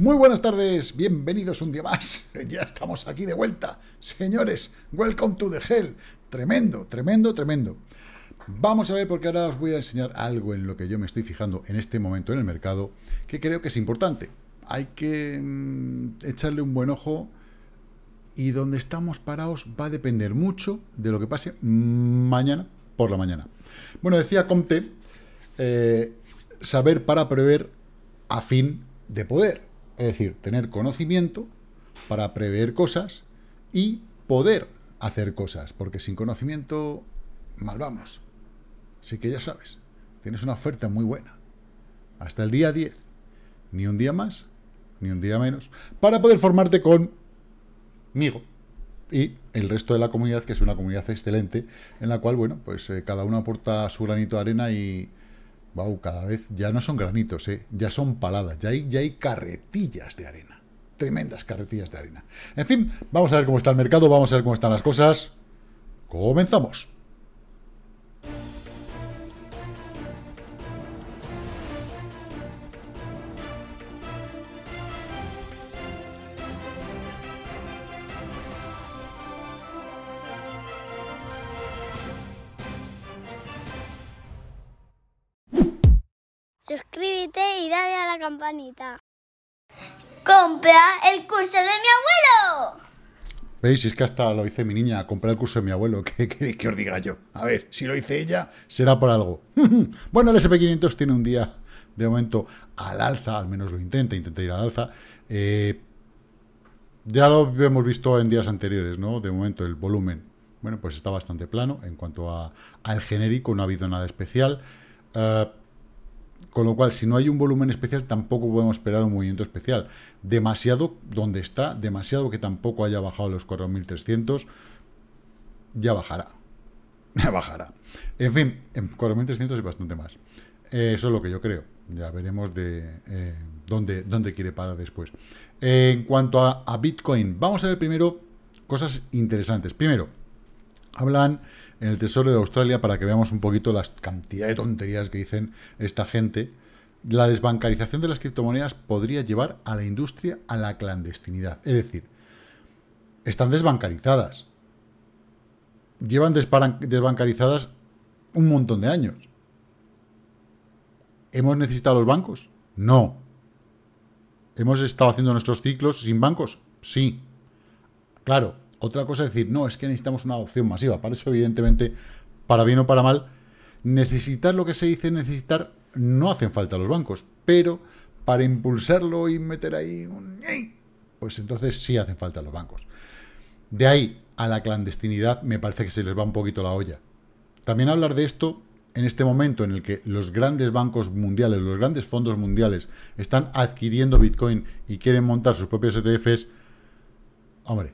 Muy buenas tardes, bienvenidos un día más. Ya estamos aquí de vuelta. Señores, welcome to the hell. Tremendo, tremendo, tremendo. Vamos a ver porque ahora os voy a enseñar algo en lo que yo me estoy fijando en este momento en el mercado que creo que es importante. Hay que mm, echarle un buen ojo y donde estamos parados va a depender mucho de lo que pase mañana por la mañana. Bueno, decía Comte, eh, saber para prever a fin de poder. Es decir, tener conocimiento para prever cosas y poder hacer cosas, porque sin conocimiento mal vamos. Así que ya sabes, tienes una oferta muy buena. Hasta el día 10. Ni un día más, ni un día menos. Para poder formarte conmigo y el resto de la comunidad, que es una comunidad excelente, en la cual, bueno, pues eh, cada uno aporta su granito de arena y, Wow, cada vez ya no son granitos, ¿eh? ya son paladas, ya hay, ya hay carretillas de arena. Tremendas carretillas de arena. En fin, vamos a ver cómo está el mercado, vamos a ver cómo están las cosas. Comenzamos. campanita. ¡Compra el curso de mi abuelo! ¿Veis? Es que hasta lo hice mi niña, comprar el curso de mi abuelo. ¿Qué queréis que os diga yo? A ver, si lo hice ella, será por algo. bueno, el SP500 tiene un día, de momento, al alza, al menos lo intenta, intenta ir al alza. Eh, ya lo hemos visto en días anteriores, ¿no? De momento, el volumen, bueno, pues está bastante plano. En cuanto a, al genérico, no ha habido nada especial. Eh, con lo cual, si no hay un volumen especial, tampoco podemos esperar un movimiento especial. Demasiado donde está, demasiado que tampoco haya bajado los 4.300, ya bajará. Ya bajará. En fin, 4.300 es bastante más. Eh, eso es lo que yo creo. Ya veremos de eh, dónde, dónde, quiere parar después. en cuanto a Bitcoin, vamos a ver primero cosas interesantes. Primero, Hablan en el Tesoro de Australia para que veamos un poquito las cantidad de tonterías que dicen esta gente. La desbancarización de las criptomonedas podría llevar a la industria a la clandestinidad. Es decir, están desbancarizadas. Llevan desbancarizadas un montón de años. ¿Hemos necesitado los bancos? No. ¿Hemos estado haciendo nuestros ciclos sin bancos? Sí. Claro, otra cosa es decir, no, es que necesitamos una adopción masiva. Para eso, evidentemente, para bien o para mal, necesitar lo que se dice necesitar no hacen falta los bancos, pero para impulsarlo y meter ahí un... Pues entonces sí hacen falta los bancos. De ahí a la clandestinidad me parece que se les va un poquito la olla. También hablar de esto en este momento en el que los grandes bancos mundiales, los grandes fondos mundiales están adquiriendo Bitcoin y quieren montar sus propios ETFs, hombre,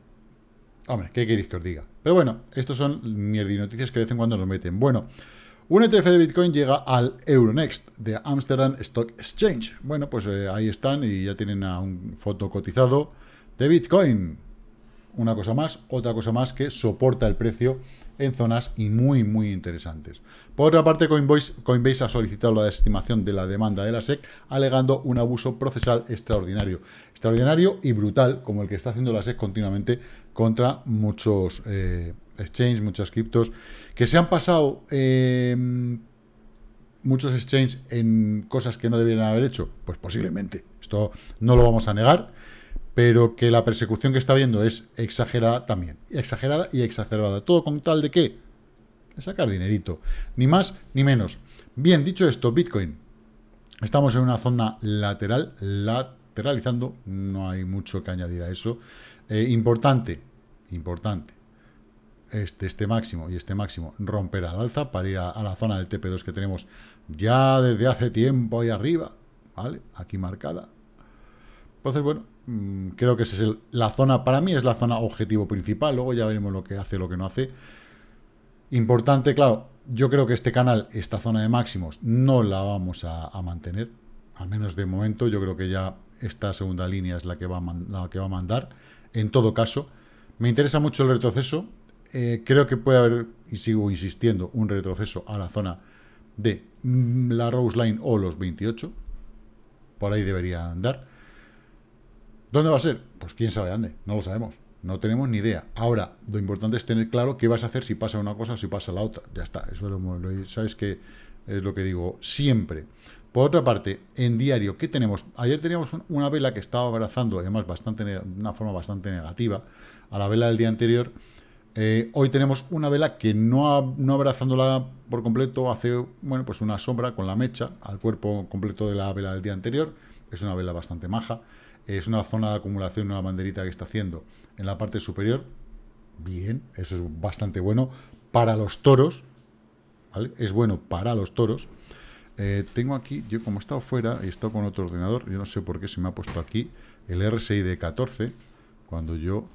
Hombre, ¿qué queréis que os diga? Pero bueno, estos son mierdinoticias que de vez en cuando nos meten. Bueno, un ETF de Bitcoin llega al Euronext de Amsterdam Stock Exchange. Bueno, pues eh, ahí están y ya tienen a un foto cotizado de Bitcoin. Una cosa más, otra cosa más que soporta el precio en zonas y muy, muy interesantes. Por otra parte, Coinbase, ha solicitado la desestimación de la demanda de la SEC, alegando un abuso procesal extraordinario. Extraordinario y brutal, como el que está haciendo la SEC continuamente contra muchos eh, exchanges, muchas criptos, que se han pasado em, muchos exchanges en cosas que no debieran haber hecho. Pues posiblemente, esto no lo vamos a negar pero que la persecución que está viendo es exagerada también, exagerada y exacerbada, todo con tal de que sacar dinerito, ni más ni menos. Bien, dicho esto, Bitcoin, estamos en una zona lateral, lateralizando, no hay mucho que añadir a eso. Eh, importante, importante, este, este, máximo y este máximo romper al alza para ir a, la zona del TP2 que tenemos ya desde hace tiempo ahí arriba, ¿vale? Aquí marcada. Entonces, bueno, Mm, creo que esa es la zona, para mí es la zona objetivo principal, luego ya veremos lo que hace, lo que no hace. Importante, claro, yo creo que este canal, esta zona de máximos, no la vamos a, mantener, al menos de momento, yo creo que ya esta segunda línea es la que va a, mandar, en todo caso. Me interesa mucho el retroceso, eh, creo que puede haber, y sigo insistiendo, un retroceso a la zona de mm, la Rose Line o los 28, por ahí debería andar. ¿Dónde va a ser? Pues quién sabe dónde, no lo sabemos. No tenemos ni idea. Ahora, lo importante es tener claro qué vas a hacer si pasa una cosa o si pasa la otra. Ya está, eso sabes que es lo que digo siempre. Por otra parte, en diario, ¿qué tenemos? Ayer teníamos una vela que estaba abrazando, además, bastante de una forma bastante negativa a la vela del día anterior. Eh, hoy tenemos una vela que no, no abrazándola por completo hace bueno, pues una sombra con la mecha al cuerpo completo de la vela del día anterior. Es una vela bastante maja es una zona de acumulación, una banderita que está haciendo en la parte superior. Bien, eso es bastante bueno para los toros. ¿vale? Es bueno para los toros. Eh, tengo aquí, yo como he estado fuera y he estado con otro ordenador, yo no sé por qué se me ha puesto aquí el RSI de 14 cuando yo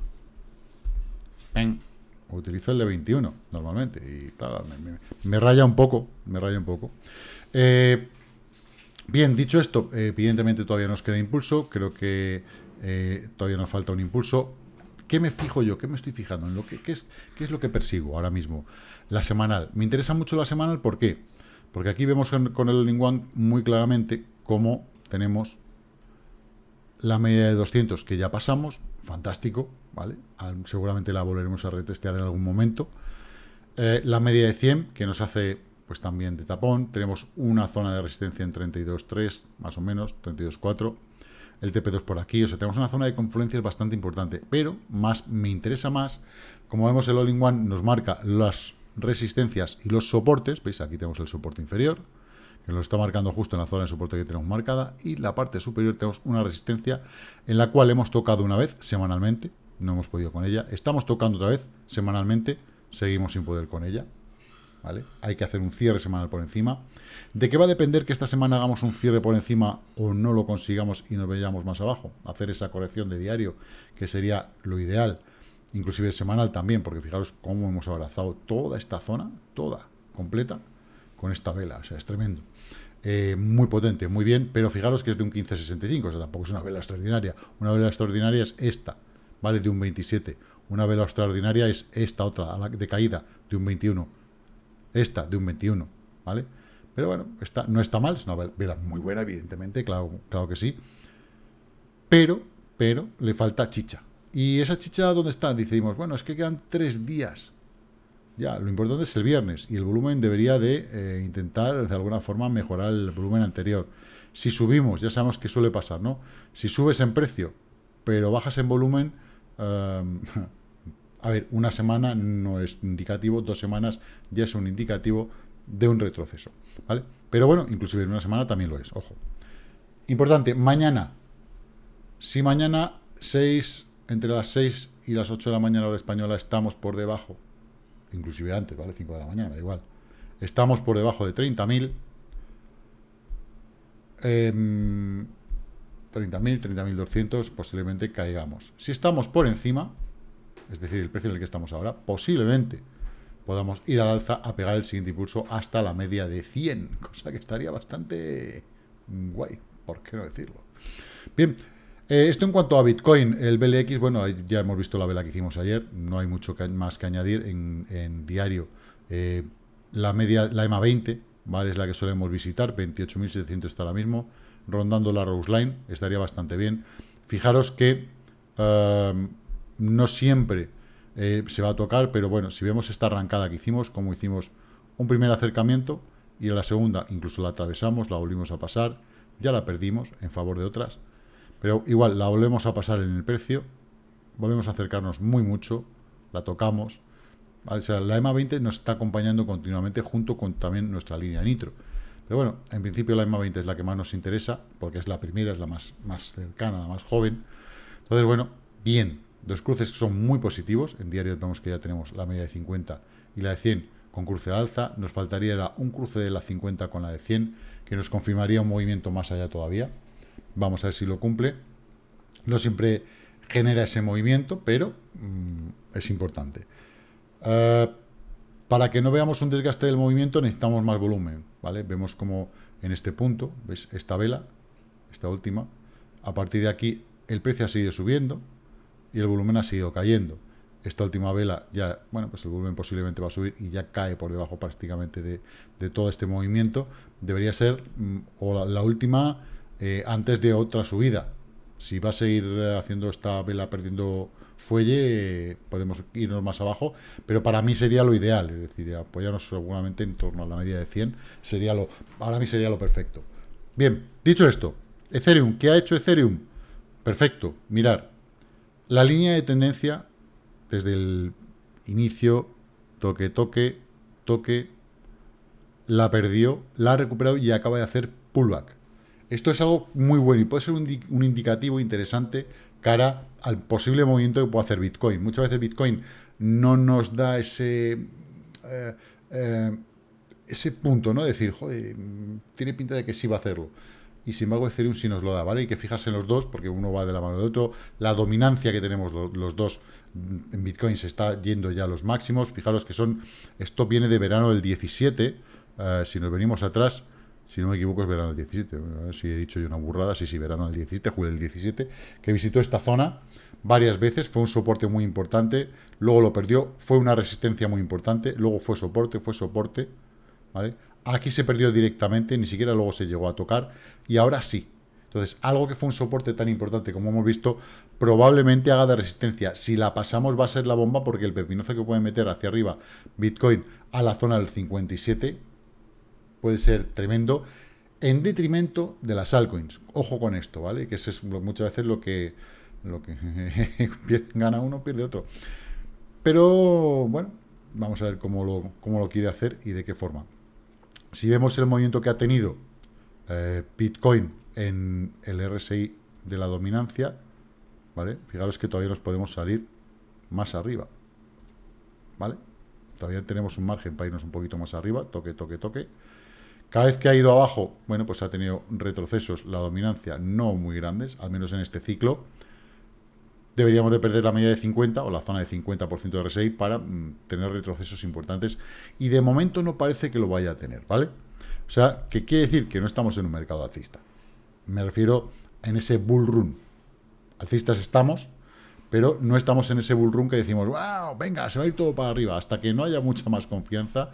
utilizo el de 21 normalmente. Y claro, me, raya un poco, me raya un poco. Eh, Bien, dicho esto, evidentemente todavía nos queda impulso, creo que eh, todavía nos falta un impulso. ¿Qué me fijo yo? ¿Qué me estoy fijando? ¿En lo que, qué, es, ¿Qué es lo que persigo ahora mismo? La semanal. Me interesa mucho la semanal, ¿por qué? Porque aquí vemos con el Linguan muy claramente cómo tenemos la media de 200 que ya pasamos, fantástico, ¿vale? seguramente la volveremos a retestear en algún momento. Eh, la media de 100 que nos hace pues también de tapón. Tenemos una zona de resistencia en 32.3, más o menos, 32.4. El TP2 por aquí, o sea, tenemos una zona de confluencia bastante importante, pero más me interesa más, como vemos el All-in-One nos marca las resistencias y los soportes, veis, aquí tenemos el soporte inferior, que lo está marcando justo en la zona de soporte que tenemos marcada, y la parte superior tenemos una resistencia en la cual hemos tocado una vez semanalmente, no hemos podido con ella, estamos tocando otra vez semanalmente, seguimos sin poder con ella, hay que hacer un cierre semanal por encima. ¿De qué va a depender que esta semana hagamos un cierre por encima o no lo consigamos y nos veamos más abajo? Hacer esa corrección de diario, que sería lo ideal, inclusive semanal también, porque fijaros cómo hemos abrazado toda esta zona, toda, completa, con esta vela, o sea, es tremendo. Eh, muy potente, muy bien, pero fijaros que es de un 15.65, o sea, tampoco es una vela extraordinaria. Una vela extraordinaria es esta, ¿vale? De un 27. Una vela extraordinaria es esta otra, de caída, de un 21 esta, de un 21, ¿vale? Pero bueno, no está mal, es una vela muy buena, evidentemente, claro, claro que sí. Pero, pero, le falta chicha. ¿Y esa chicha dónde está? Decimos, bueno, es que quedan tres días. Ya, lo importante es el viernes y el volumen debería de eh, intentar de alguna forma mejorar el volumen anterior. Si subimos, ya sabemos que suele pasar, ¿no? Si subes en precio, pero bajas en volumen, eh, A ver, una semana no es indicativo, dos semanas ya es un indicativo de un retroceso, ¿vale? Pero bueno, inclusive en una semana también lo es, ojo. Importante, mañana. Si mañana 6, entre las 6 y las 8 de la mañana hora española estamos por debajo, inclusive antes, ¿vale? 5 de la mañana, da igual. Estamos por debajo de 30.000. 30.000, 30.200, posiblemente caigamos. Si estamos por encima, es decir, el precio en el que estamos ahora, posiblemente podamos ir al alza a pegar el siguiente impulso hasta la media de 100, cosa que estaría bastante guay, ¿por qué no decirlo? Bien, eh, esto en cuanto a Bitcoin, el BLX, bueno, ya hemos visto la vela que hicimos ayer, no hay mucho más que añadir en, diario. Eh, la media, la EMA 20, ¿vale? Es la que solemos visitar, 28.700 está ahora mismo, rondando la Rose Line, estaría bastante bien. Fijaros que... Eh, no siempre eh, se va a tocar, pero bueno, si vemos esta arrancada que hicimos, como hicimos un primer acercamiento y en la segunda incluso la atravesamos, la volvimos a pasar, ya la perdimos en favor de otras, pero igual la volvemos a pasar en el precio, volvemos a acercarnos muy mucho, la tocamos, la EMA 20 nos está acompañando continuamente junto con también nuestra línea nitro. Pero bueno, en principio la EMA 20 es la que más nos interesa, porque es la primera, es la más, más cercana, la más joven. Entonces, bueno, bien, Dos cruces que son muy positivos. En diario vemos que ya tenemos la media de 50 y la de 100 con cruce alza. Nos faltaría un cruce de la 50 con la de 100, que nos confirmaría un movimiento más allá todavía. Vamos a ver si lo cumple. No siempre genera ese movimiento, pero mm, es importante. Eh, para que no veamos un desgaste del movimiento necesitamos más volumen, ¿vale? Vemos como en este punto, ¿ves? Esta vela, esta última, a partir de aquí el precio ha seguido subiendo, y el volumen ha seguido cayendo. Esta última vela ya, bueno, pues el volumen posiblemente va a subir y ya cae por debajo prácticamente de, todo este movimiento. Debería ser mm, la, última eh, antes de otra subida. Si va a seguir eh, haciendo esta vela perdiendo fuelle, eh, podemos irnos más abajo, pero para mí sería lo ideal, es decir, apoyarnos seguramente en torno a la media de 100, sería lo, para mí sería lo perfecto. Bien, dicho esto, Ethereum, ¿qué ha hecho Ethereum? Perfecto, mirar, la línea de tendencia, desde el inicio, toque, toque, toque, la perdió, la ha recuperado y acaba de hacer pullback. Esto es algo muy bueno y puede ser un, indicativo interesante cara al posible movimiento que pueda hacer Bitcoin. Muchas veces Bitcoin no nos da ese... Eh, eh, ese punto, ¿no? Decir, joder, tiene pinta de que sí va a hacerlo y sin embargo Ethereum sí nos lo da, ¿vale? Hay que fijarse en los dos porque uno va de la mano del otro. La dominancia que tenemos los, dos mm, en Bitcoin se está yendo ya a los máximos. Fijaros que son, esto viene de verano del 17, eh, si nos venimos atrás, si no me equivoco es verano del 17, si he dicho yo una burrada, sí, sí, verano del 17, julio del 17, que visitó esta zona varias veces, fue un soporte muy importante, luego lo perdió, fue una resistencia muy importante, luego fue soporte, fue soporte, ¿vale? Aquí se perdió directamente, ni siquiera luego se llegó a tocar, y ahora sí. Entonces, algo que fue un soporte tan importante como hemos visto, probablemente haga de resistencia. Si la pasamos va a ser la bomba, porque el pepinazo que puede meter hacia arriba Bitcoin a la zona del 57 puede ser tremendo, en detrimento de las altcoins. Ojo con esto, ¿vale? Que eso es muchas veces lo que, lo que gana uno, pierde otro. Pero, bueno, vamos a ver cómo cómo lo quiere hacer y de qué forma. Si vemos el movimiento que ha tenido eh, Bitcoin en el RSI de la dominancia, ¿vale? Fijaros que todavía nos podemos salir más arriba, ¿vale? Todavía tenemos un margen para irnos un poquito más arriba, toque, toque, toque. Cada vez que ha ido abajo, bueno, pues ha tenido retrocesos, la dominancia no muy grandes, al menos en este ciclo, deberíamos de perder la media de 50 o la zona de 50% de RSI para mm, tener retrocesos importantes y de momento no parece que lo vaya a tener, ¿vale? O sea, ¿qué quiere decir que no estamos en un mercado alcista. Me refiero en ese bull run. Alcistas estamos, pero no estamos en ese bull run que decimos, wow, venga, se va a ir todo para arriba, hasta que no haya mucha más confianza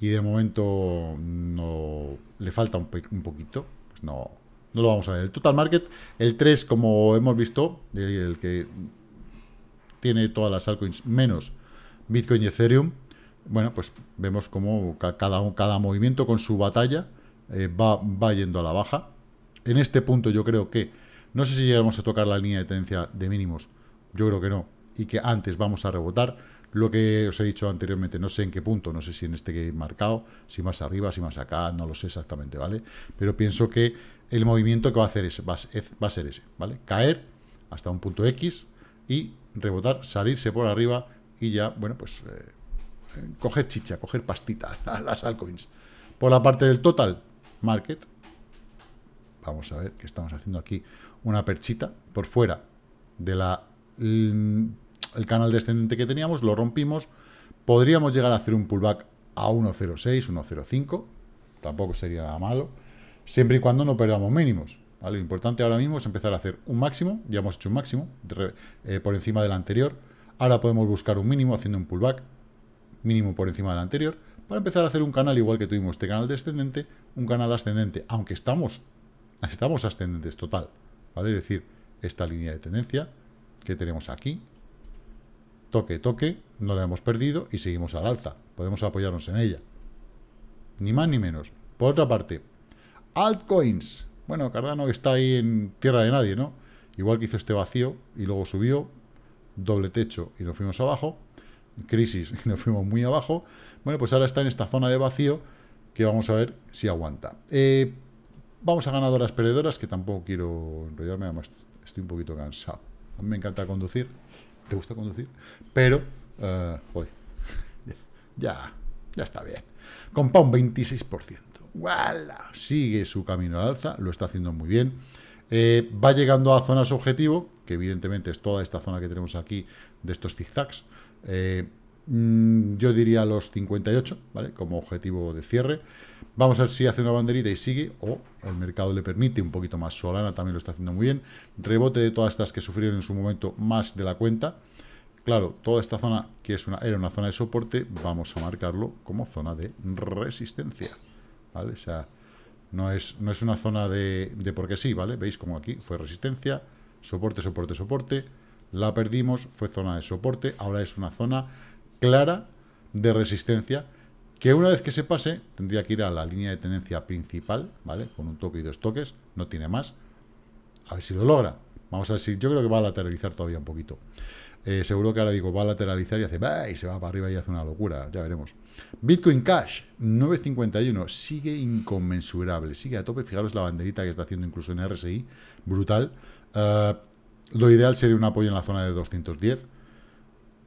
y de momento no le falta un, un poquito, pues no, no lo vamos a ver. El total market, el 3, como hemos visto, eh, el que tiene todas las altcoins menos Bitcoin y Ethereum, bueno, pues vemos como cada, cada movimiento con su batalla eh, va, va yendo a la baja. En este punto yo creo que, no sé si llegamos a tocar la línea de tendencia de mínimos, yo creo que no, y que antes vamos a rebotar. Lo que os he dicho anteriormente, no sé en qué punto, no sé si en este que he marcado, si más arriba, si más acá, no lo sé exactamente, ¿vale? Pero pienso que el movimiento que va a hacer ese, va, a ser ese, ¿vale? Caer hasta un punto X y rebotar, salirse por arriba y ya, bueno, pues eh, eh, coger chicha, coger pastita a las altcoins. Por la parte del total market, vamos a ver que estamos haciendo aquí una perchita por fuera de la mm, el canal descendente que teníamos, lo rompimos, podríamos llegar a hacer un pullback a 1.06, 1.05, tampoco sería nada malo siempre y cuando no perdamos mínimos. Lo importante ahora mismo es empezar a hacer un máximo, ya hemos hecho un máximo eh, por encima del anterior, ahora podemos buscar un mínimo haciendo un pullback, mínimo por encima del anterior, para empezar a hacer un canal igual que tuvimos este canal descendente, un canal ascendente, aunque estamos, estamos ascendentes total, ¿vale? Es decir, esta línea de tendencia que tenemos aquí, toque, toque, no la hemos perdido y seguimos al alza, podemos apoyarnos en ella, ni más ni menos. Por otra parte, altcoins. Bueno, Cardano que está ahí en tierra de nadie, ¿no? Igual que hizo este vacío y luego subió, doble techo y nos fuimos abajo, crisis y nos fuimos muy abajo. Bueno, pues ahora está en esta zona de vacío que vamos a ver si aguanta. Eh, vamos a ganadoras perdedoras, que tampoco quiero enrollarme, además estoy un poquito cansado. A mí me encanta conducir, ¿te gusta conducir? Pero, eh, joder, ya, ya está bien. Compa un 26%. ¡Wala! Sigue su camino al alza, lo está haciendo muy bien. Eh, va llegando a zonas objetivo, que evidentemente es toda esta zona que tenemos aquí de estos zigzags. Eh, mm, yo diría los 58, ¿vale? Como objetivo de cierre. Vamos a ver si hace una banderita y sigue, o el mercado le permite un poquito más. Solana también lo está haciendo muy bien. Rebote de todas estas que sufrieron en su momento más de la cuenta. Claro, toda esta zona, que es una, era una zona de soporte, vamos a marcarlo como zona de resistencia. ¿vale? O sea, no es, no es una zona de, de porque sí, ¿vale? Veis como aquí fue resistencia, soporte, soporte, soporte, la perdimos, fue zona de soporte, ahora es una zona clara de resistencia, que una vez que se pase, tendría que ir a la línea de tendencia principal, ¿vale? Con un toque y dos toques, no tiene más. A ver si lo logra. Vamos a ver si yo creo que va a lateralizar todavía un poquito. Eh, seguro que ahora digo, va a lateralizar y hace, va, y se va para arriba y hace una locura, ya veremos. Bitcoin Cash, 9.51, sigue inconmensurable, sigue a tope, fijaros la banderita que está haciendo incluso en RSI, brutal. Eh, lo ideal sería un apoyo en la zona de 210.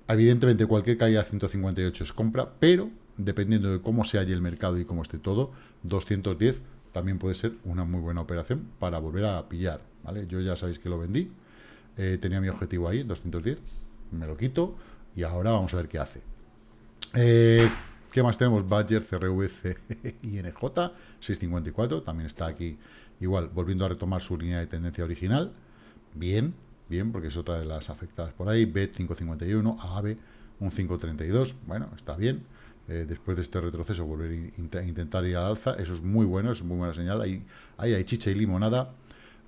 Evidentemente cualquier caída a 158 es compra, pero dependiendo de cómo se halle el mercado y cómo esté todo, 210 también puede ser una muy buena operación para volver a pillar, ¿vale? Yo ya sabéis que lo vendí, eh, tenía mi objetivo ahí, 210, me lo quito y ahora vamos a ver qué hace. Eh, ¿Qué más tenemos? Badger, CRVC, INJ, 654, también está aquí igual, volviendo a retomar su línea de tendencia original, bien, bien, porque es otra de las afectadas por ahí, b 551, ave un 532, bueno, está bien, eh, después de este retroceso volver a intentar ir al alza, eso es muy bueno, es muy buena señal, ahí, ahí hay chicha y limonada,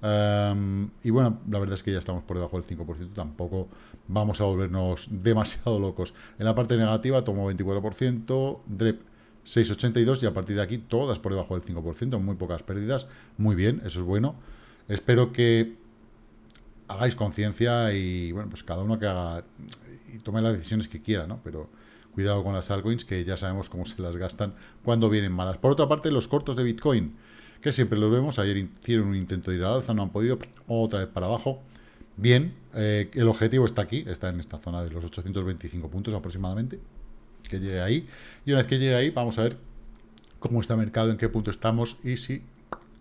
Em, y bueno, la verdad es que ya estamos por debajo del 5%, tampoco vamos a volvernos demasiado locos. En la parte negativa tomo 24%, DREP 6,82 y a partir de aquí todas por debajo del 5%, muy pocas pérdidas, muy bien, eso es bueno. Espero que hagáis conciencia y bueno, pues cada uno que haga y tome las decisiones que quiera, ¿no? Pero cuidado con las altcoins que ya sabemos cómo se las gastan cuando vienen malas. Por otra parte, los cortos de Bitcoin que siempre los vemos. Ayer hicieron un intento de ir al alza, no han podido, otra vez para abajo. Bien, eh, el objetivo está aquí, está en esta zona de los 825 puntos aproximadamente, que llegue ahí. Y una vez que llegue ahí, vamos a ver cómo está el mercado, en qué punto estamos y si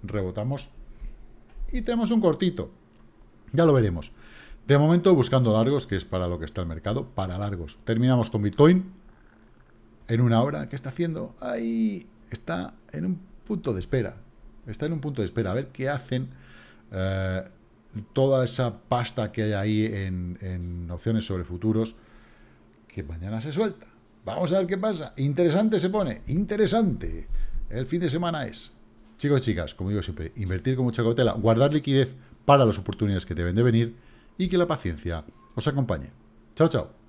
rebotamos. Y tenemos un cortito, ya lo veremos. De momento buscando largos, que es para lo que está el mercado, para largos. Terminamos con Bitcoin en una hora. ¿Qué está haciendo? Ahí está en un punto de espera. Está en un punto de espera, a ver qué hacen eh, toda esa pasta que hay ahí en, en opciones sobre futuros, que mañana se suelta. Vamos a ver qué pasa. Interesante se pone, interesante. El fin de semana es. Chicos y chicas, como digo siempre, invertir con mucha cautela, guardar liquidez para las oportunidades que deben de venir y que la paciencia os acompañe. Chao, chao.